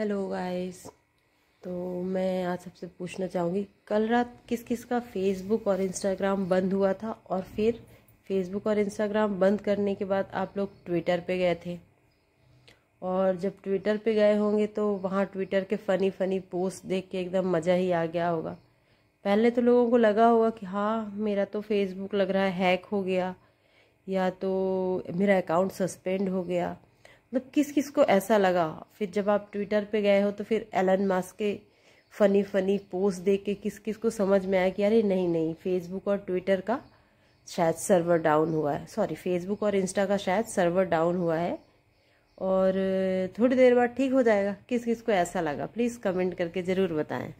hello guys तो मैं आज सबसे पूछना चाहूँगी कल रात किस किस का फेसबुक और इंस्टाग्राम बंद हुआ था और फिर फेसबुक और इंस्टाग्राम बंद करने के बाद आप लोग ट्विटर पे गए थे और जब ट्विटर पे गए होंगे तो वहाँ ट्विटर के फ़नी फ़नी पोस्ट देख के एकदम मज़ा ही आ गया होगा पहले तो लोगों को लगा होगा कि हाँ मेरा तो फेसबुक लग रहा है हैक हो गया या तो मेरा अकाउंट सस्पेंड हो गया मतलब किस किस को ऐसा लगा फिर जब आप ट्विटर पे गए हो तो फिर एलन मास्क के फ़नी फ़नी पोस्ट देख के किस किस को समझ में आया कि अरे नहीं नहीं फेसबुक और ट्विटर का शायद सर्वर डाउन हुआ है सॉरी फेसबुक और इंस्टा का शायद सर्वर डाउन हुआ है और थोड़ी देर बाद ठीक हो जाएगा किस किस को ऐसा लगा प्लीज़ कमेंट करके ज़रूर बताएं